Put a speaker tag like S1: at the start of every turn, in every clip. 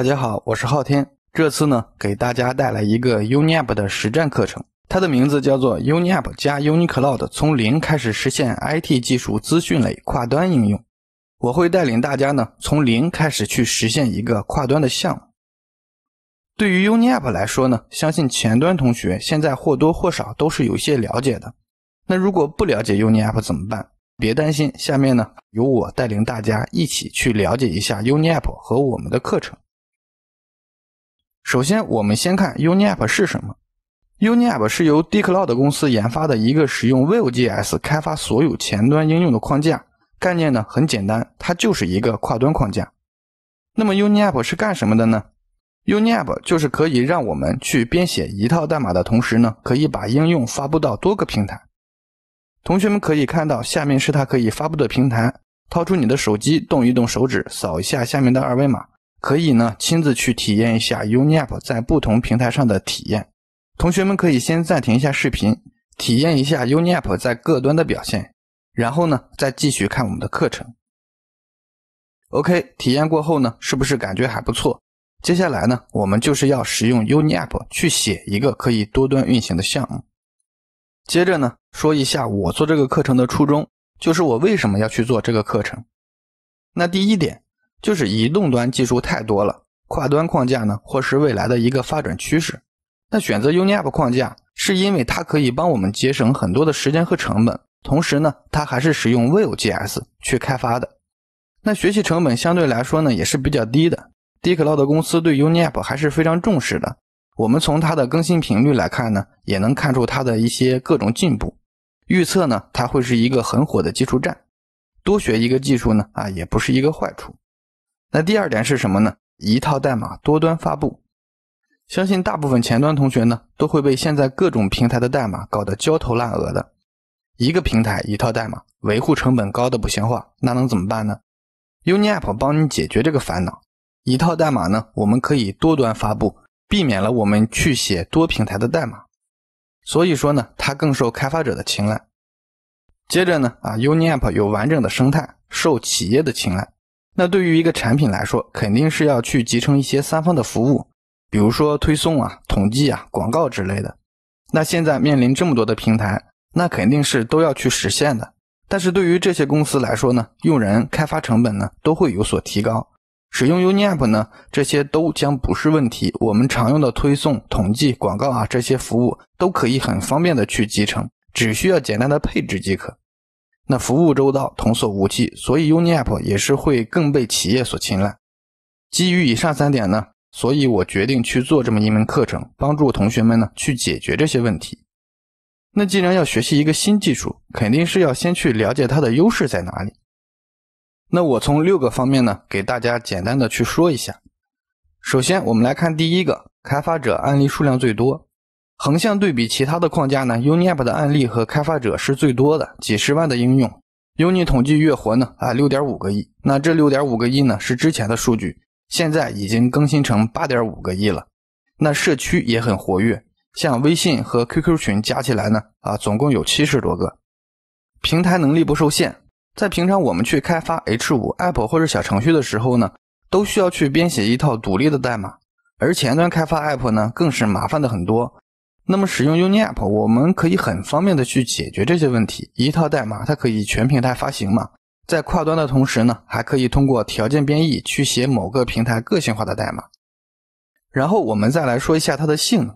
S1: 大家好，我是昊天。这次呢，给大家带来一个 UniApp 的实战课程，它的名字叫做 UniApp 加 UniCloud 从零开始实现 IT 技术资讯类跨端应用。我会带领大家呢，从零开始去实现一个跨端的项目。对于 UniApp 来说呢，相信前端同学现在或多或少都是有一些了解的。那如果不了解 UniApp 怎么办？别担心，下面呢，由我带领大家一起去了解一下 UniApp 和我们的课程。首先，我们先看 UniApp 是什么。UniApp 是由 DCloud 公司研发的一个使用 Vue.js 开发所有前端应用的框架。概念呢很简单，它就是一个跨端框架。那么 UniApp 是干什么的呢？UniApp 就是可以让我们去编写一套代码的同时呢，可以把应用发布到多个平台。同学们可以看到，下面是它可以发布的平台。掏出你的手机，动一动手指，扫一下下面的二维码。可以呢，亲自去体验一下 UniApp 在不同平台上的体验。同学们可以先暂停一下视频，体验一下 UniApp 在各端的表现，然后呢，再继续看我们的课程。OK，体验过后呢，是不是感觉还不错？接下来呢，我们就是要使用 UniApp 去写一个可以多端运行的项目。接着呢，说一下我做这个课程的初衷，就是我为什么要去做这个课程。那第一点。就是移动端技术太多了，跨端框架呢，或是未来的一个发展趋势。那选择 UniApp 框架，是因为它可以帮我们节省很多的时间和成本，同时呢，它还是使用 Vue.js 去开发的。那学习成本相对来说呢，也是比较低的。d e c l o u d 公司对 UniApp 还是非常重视的。我们从它的更新频率来看呢，也能看出它的一些各种进步。预测呢，它会是一个很火的技术站。多学一个技术呢，啊，也不是一个坏处。那第二点是什么呢？一套代码多端发布，相信大部分前端同学呢都会被现在各种平台的代码搞得焦头烂额的。一个平台一套代码，维护成本高的不像话，那能怎么办呢？UniApp 帮你解决这个烦恼，一套代码呢我们可以多端发布，避免了我们去写多平台的代码，所以说呢它更受开发者的青睐。接着呢啊，UniApp 有完整的生态，受企业的青睐。那对于一个产品来说，肯定是要去集成一些三方的服务，比如说推送啊、统计啊、广告之类的。那现在面临这么多的平台，那肯定是都要去实现的。但是对于这些公司来说呢，用人、开发成本呢都会有所提高。使用 UniApp 呢，这些都将不是问题。我们常用的推送、统计、广告啊这些服务都可以很方便的去集成，只需要简单的配置即可。那服务周到，童叟无欺，所以 UniApp 也是会更被企业所青睐。基于以上三点呢，所以我决定去做这么一门课程，帮助同学们呢去解决这些问题。那既然要学习一个新技术，肯定是要先去了解它的优势在哪里。那我从六个方面呢，给大家简单的去说一下。首先，我们来看第一个，开发者案例数量最多。横向对比其他的框架呢，uniapp 的案例和开发者是最多的，几十万的应用。uni 统计月活呢啊六点五个亿，那这六点五个亿呢是之前的数据，现在已经更新成八点五个亿了。那社区也很活跃，像微信和 QQ 群加起来呢啊总共有七十多个。平台能力不受限，在平常我们去开发 H 五 app 或者小程序的时候呢，都需要去编写一套独立的代码，而前端开发 app 呢更是麻烦的很多。那么使用 UniApp，我们可以很方便的去解决这些问题。一套代码它可以全平台发行嘛，在跨端的同时呢，还可以通过条件编译去写某个平台个性化的代码。然后我们再来说一下它的性能，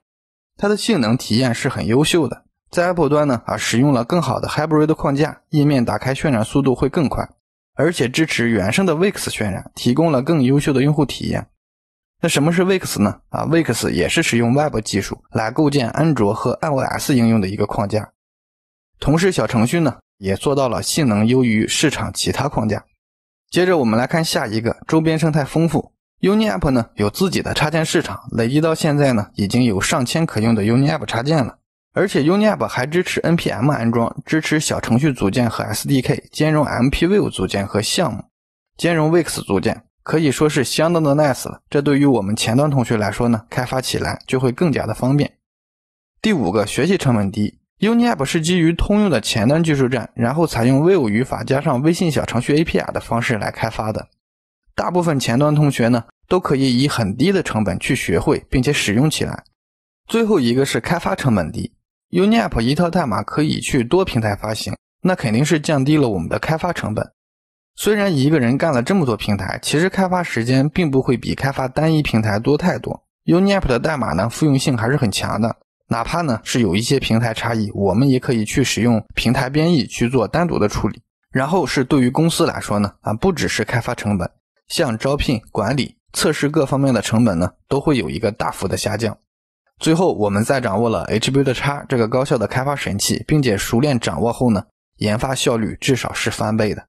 S1: 它的性能体验是很优秀的。在 Apple 端呢，啊，使用了更好的 Hybrid 框架，页面打开渲染速度会更快，而且支持原生的 w i x 渲染，提供了更优秀的用户体验。那什么是 v i x 呢？啊 v i x 也是使用 Web 技术来构建安卓和 iOS 应用的一个框架。同时，小程序呢也做到了性能优于市场其他框架。接着，我们来看下一个，周边生态丰富。UniApp 呢有自己的插件市场，累计到现在呢已经有上千可用的 UniApp 插件了。而且，UniApp 还支持 NPM 安装，支持小程序组件和 SDK 兼容 m p v 组件和项目，兼容 Vex 组件。可以说是相当的 nice 了，这对于我们前端同学来说呢，开发起来就会更加的方便。第五个，学习成本低。UniApp 是基于通用的前端技术栈，然后采用 Vue 语法加上微信小程序 API 的方式来开发的，大部分前端同学呢都可以以很低的成本去学会并且使用起来。最后一个是开发成本低。UniApp 一套代码可以去多平台发行，那肯定是降低了我们的开发成本。虽然一个人干了这么多平台，其实开发时间并不会比开发单一平台多太多。Uniapp 的代码呢复用性还是很强的，哪怕呢是有一些平台差异，我们也可以去使用平台编译去做单独的处理。然后是对于公司来说呢，啊不只是开发成本，像招聘、管理、测试各方面的成本呢都会有一个大幅的下降。最后，我们在掌握了 h b u i l d x 这个高效的开发神器，并且熟练掌握后呢，研发效率至少是翻倍的。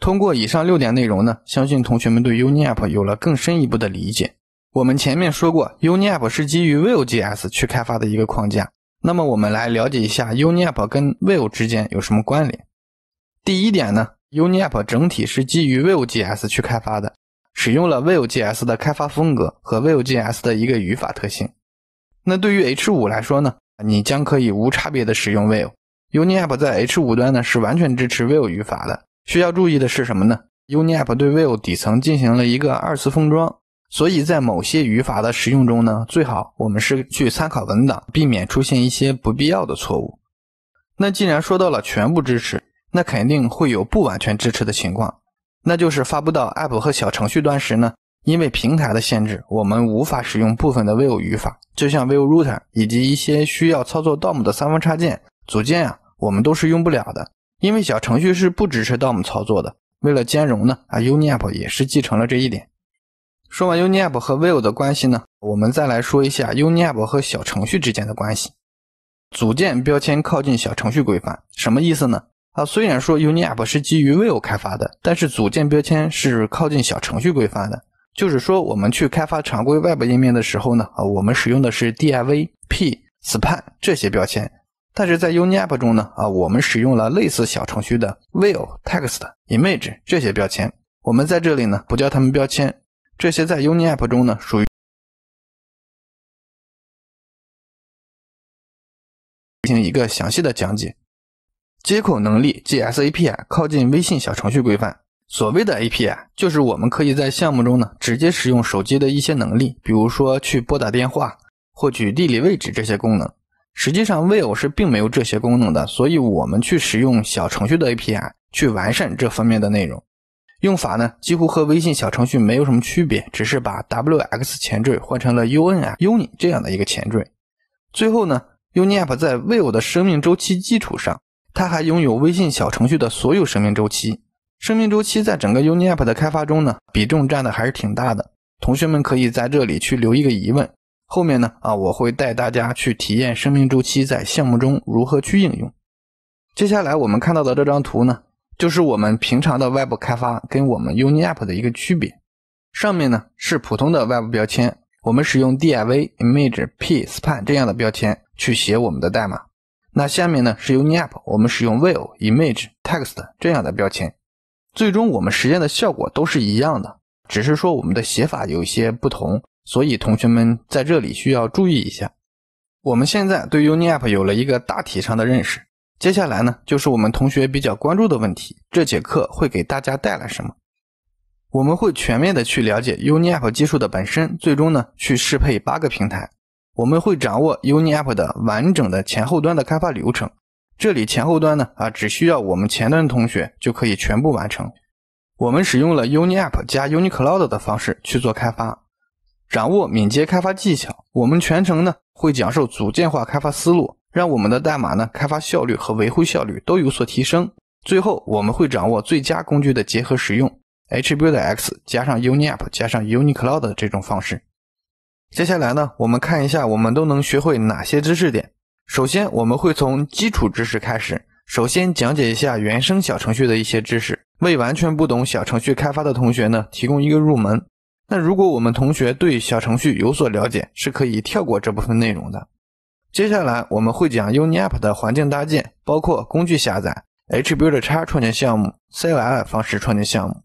S1: 通过以上六点内容呢，相信同学们对 UniApp 有了更深一步的理解。我们前面说过，UniApp 是基于 Vue.js 去开发的一个框架。那么我们来了解一下 UniApp 跟 Vue 之间有什么关联。第一点呢，UniApp 整体是基于 Vue.js 去开发的，使用了 Vue.js 的开发风格和 Vue.js 的一个语法特性。那对于 H5 来说呢，你将可以无差别的使用 Vue。UniApp 在 H5 端呢是完全支持 Vue 语法的。需要注意的是什么呢？UniApp 对 i e w 底层进行了一个二次封装，所以在某些语法的使用中呢，最好我们是去参考文档，避免出现一些不必要的错误。那既然说到了全部支持，那肯定会有不完全支持的情况，那就是发布到 App 和小程序端时呢，因为平台的限制，我们无法使用部分的 i e w 语法，就像 i e w Router 以及一些需要操作 DOM 的三方插件组件啊，我们都是用不了的。因为小程序是不支持 DOM 操作的，为了兼容呢，啊，uniapp 也是继承了这一点。说完 uniapp 和 v u e 的关系呢，我们再来说一下 uniapp 和小程序之间的关系。组件标签靠近小程序规范，什么意思呢？啊，虽然说 uniapp 是基于 v u e 开发的，但是组件标签是靠近小程序规范的，就是说我们去开发常规 Web 页面的时候呢，啊，我们使用的是 div、p、span 这些标签。但是在 UniApp 中呢，啊，我们使用了类似小程序的 View、Text、Image 这些标签。我们在这里呢不叫它们标签，这些在 UniApp 中呢属于进行一个详细的讲解。接口能力 JS API 靠近微信小程序规范。所谓的 API 就是我们可以在项目中呢直接使用手机的一些能力，比如说去拨打电话、获取地理位置这些功能。实际上，vivo 是并没有这些功能的，所以我们去使用小程序的 API 去完善这方面的内容。用法呢，几乎和微信小程序没有什么区别，只是把 wx 前缀换成了 uniuni 这样的一个前缀。最后呢，uniapp 在 vivo 的生命周期基础上，它还拥有微信小程序的所有生命周期。生命周期在整个 uniapp 的开发中呢，比重占的还是挺大的。同学们可以在这里去留一个疑问。后面呢啊，我会带大家去体验生命周期在项目中如何去应用。接下来我们看到的这张图呢，就是我们平常的外部开发跟我们 UniApp 的一个区别。上面呢是普通的 Web 标签，我们使用 div、image、p、span 这样的标签去写我们的代码。那下面呢是 UniApp，我们使用 view、image、text 这样的标签。最终我们实验的效果都是一样的，只是说我们的写法有一些不同。所以，同学们在这里需要注意一下。我们现在对 UniApp 有了一个大体上的认识。接下来呢，就是我们同学比较关注的问题：这节课会给大家带来什么？我们会全面的去了解 UniApp 技术的本身，最终呢，去适配八个平台。我们会掌握 UniApp 的完整的前后端的开发流程。这里前后端呢，啊，只需要我们前端同学就可以全部完成。我们使用了 UniApp 加 UniCloud 的方式去做开发。掌握敏捷开发技巧，我们全程呢会讲授组件化开发思路，让我们的代码呢开发效率和维护效率都有所提升。最后，我们会掌握最佳工具的结合使用 h b u i l d X 加上 UniApp 加上 UniCloud 的这种方式。接下来呢，我们看一下我们都能学会哪些知识点。首先，我们会从基础知识开始，首先讲解一下原生小程序的一些知识，为完全不懂小程序开发的同学呢提供一个入门。那如果我们同学对小程序有所了解，是可以跳过这部分内容的。接下来我们会讲 UniApp 的环境搭建，包括工具下载、HBuilderX 创建项目、CLI 方式创建项目。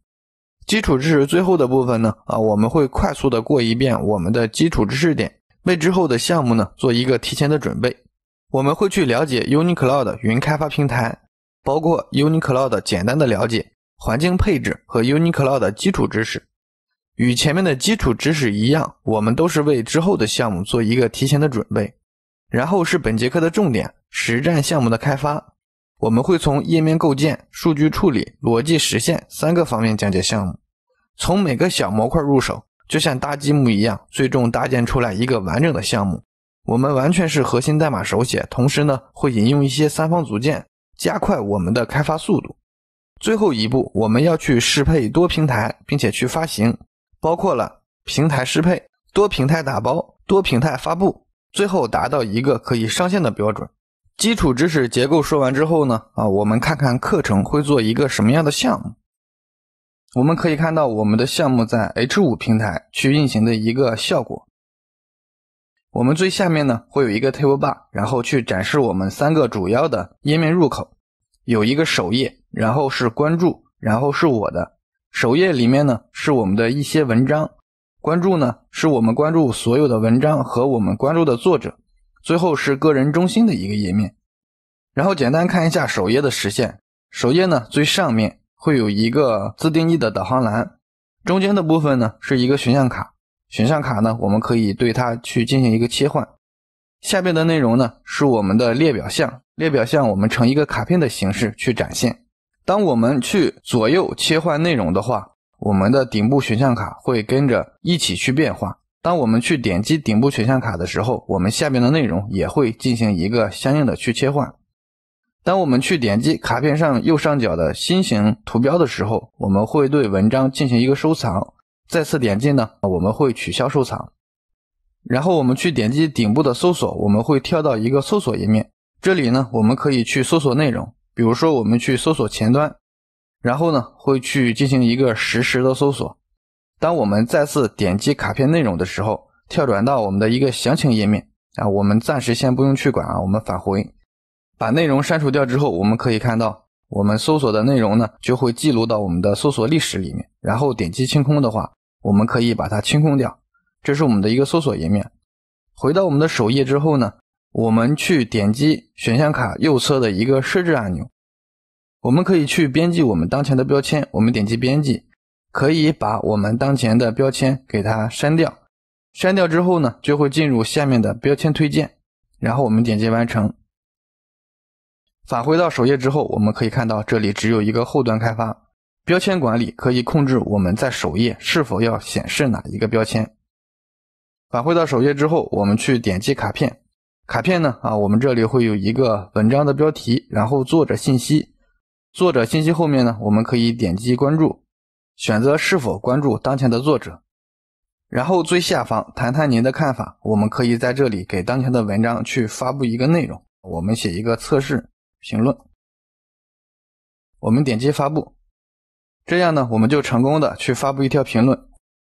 S1: 基础知识最后的部分呢？啊，我们会快速的过一遍我们的基础知识点，为之后的项目呢做一个提前的准备。我们会去了解 UniCloud 云开发平台，包括 UniCloud 简单的了解、环境配置和 UniCloud 基础知识。与前面的基础知识一样，我们都是为之后的项目做一个提前的准备。然后是本节课的重点，实战项目的开发。我们会从页面构建、数据处理、逻辑实现三个方面讲解项目，从每个小模块入手，就像搭积木一样，最终搭建出来一个完整的项目。我们完全是核心代码手写，同时呢会引用一些三方组件，加快我们的开发速度。最后一步，我们要去适配多平台，并且去发行。包括了平台适配、多平台打包、多平台发布，最后达到一个可以上线的标准。基础知识结构说完之后呢，啊，我们看看课程会做一个什么样的项目。我们可以看到我们的项目在 H5 平台去运行的一个效果。我们最下面呢会有一个 table bar，然后去展示我们三个主要的页面入口，有一个首页，然后是关注，然后是我的。首页里面呢是我们的一些文章，关注呢是我们关注所有的文章和我们关注的作者，最后是个人中心的一个页面。然后简单看一下首页的实现。首页呢最上面会有一个自定义的导航栏，中间的部分呢是一个选项卡，选项卡呢我们可以对它去进行一个切换。下边的内容呢是我们的列表项，列表项我们呈一个卡片的形式去展现。当我们去左右切换内容的话，我们的顶部选项卡会跟着一起去变化。当我们去点击顶部选项卡的时候，我们下边的内容也会进行一个相应的去切换。当我们去点击卡片上右上角的新形图标的时候，我们会对文章进行一个收藏。再次点击呢，我们会取消收藏。然后我们去点击顶部的搜索，我们会跳到一个搜索页面。这里呢，我们可以去搜索内容。比如说，我们去搜索前端，然后呢，会去进行一个实时的搜索。当我们再次点击卡片内容的时候，跳转到我们的一个详情页面啊。我们暂时先不用去管啊，我们返回，把内容删除掉之后，我们可以看到，我们搜索的内容呢，就会记录到我们的搜索历史里面。然后点击清空的话，我们可以把它清空掉。这是我们的一个搜索页面。回到我们的首页之后呢？我们去点击选项卡右侧的一个设置按钮，我们可以去编辑我们当前的标签。我们点击编辑，可以把我们当前的标签给它删掉。删掉之后呢，就会进入下面的标签推荐。然后我们点击完成，返回到首页之后，我们可以看到这里只有一个后端开发标签管理，可以控制我们在首页是否要显示哪一个标签。返回到首页之后，我们去点击卡片。卡片呢？啊，我们这里会有一个文章的标题，然后作者信息。作者信息后面呢，我们可以点击关注，选择是否关注当前的作者。然后最下方谈谈您的看法，我们可以在这里给当前的文章去发布一个内容。我们写一个测试评论，我们点击发布，这样呢，我们就成功的去发布一条评论。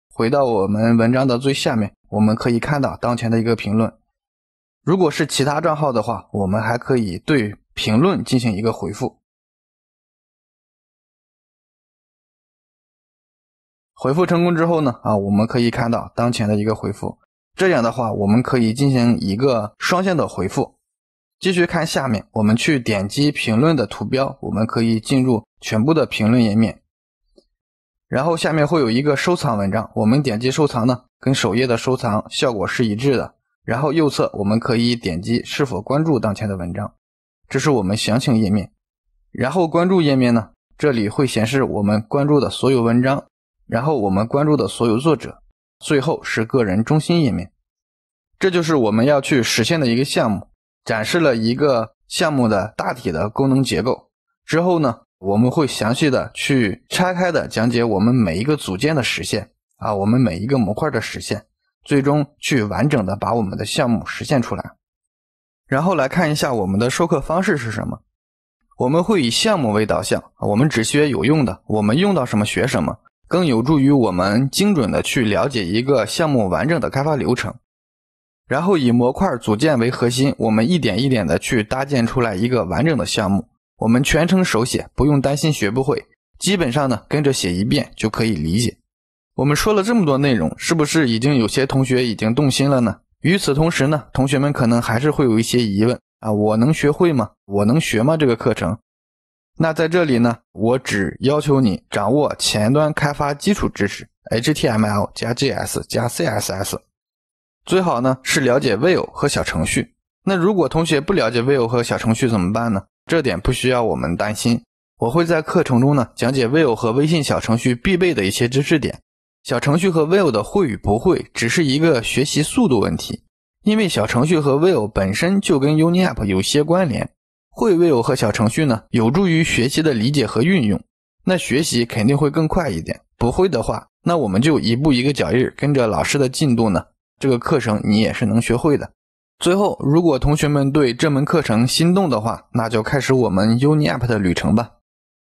S1: 回到我们文章的最下面，我们可以看到当前的一个评论。如果是其他账号的话，我们还可以对评论进行一个回复。回复成功之后呢，啊，我们可以看到当前的一个回复。这样的话，我们可以进行一个双向的回复。继续看下面，我们去点击评论的图标，我们可以进入全部的评论页面。然后下面会有一个收藏文章，我们点击收藏呢，跟首页的收藏效果是一致的。然后右侧我们可以点击是否关注当前的文章，这是我们详情页面。然后关注页面呢，这里会显示我们关注的所有文章，然后我们关注的所有作者，最后是个人中心页面。这就是我们要去实现的一个项目，展示了一个项目的大体的功能结构。之后呢，我们会详细的去拆开的讲解我们每一个组件的实现啊，我们每一个模块的实现。最终去完整的把我们的项目实现出来，然后来看一下我们的授课方式是什么。我们会以项目为导向，我们只学有用的，我们用到什么学什么，更有助于我们精准的去了解一个项目完整的开发流程。然后以模块组件为核心，我们一点一点的去搭建出来一个完整的项目。我们全程手写，不用担心学不会，基本上呢跟着写一遍就可以理解。我们说了这么多内容，是不是已经有些同学已经动心了呢？与此同时呢，同学们可能还是会有一些疑问啊：我能学会吗？我能学吗？这个课程？那在这里呢，我只要求你掌握前端开发基础知识，HTML 加 JS 加 CSS，最好呢是了解 v e v o 和小程序。那如果同学不了解 v e v o 和小程序怎么办呢？这点不需要我们担心，我会在课程中呢讲解 v e v o 和微信小程序必备的一些知识点。小程序和 Vivo 的会与不会，只是一个学习速度问题。因为小程序和 Vivo 本身就跟 UniApp 有些关联，会 Vivo 和小程序呢，有助于学习的理解和运用。那学习肯定会更快一点。不会的话，那我们就一步一个脚印，跟着老师的进度呢，这个课程你也是能学会的。最后，如果同学们对这门课程心动的话，那就开始我们 UniApp 的旅程吧。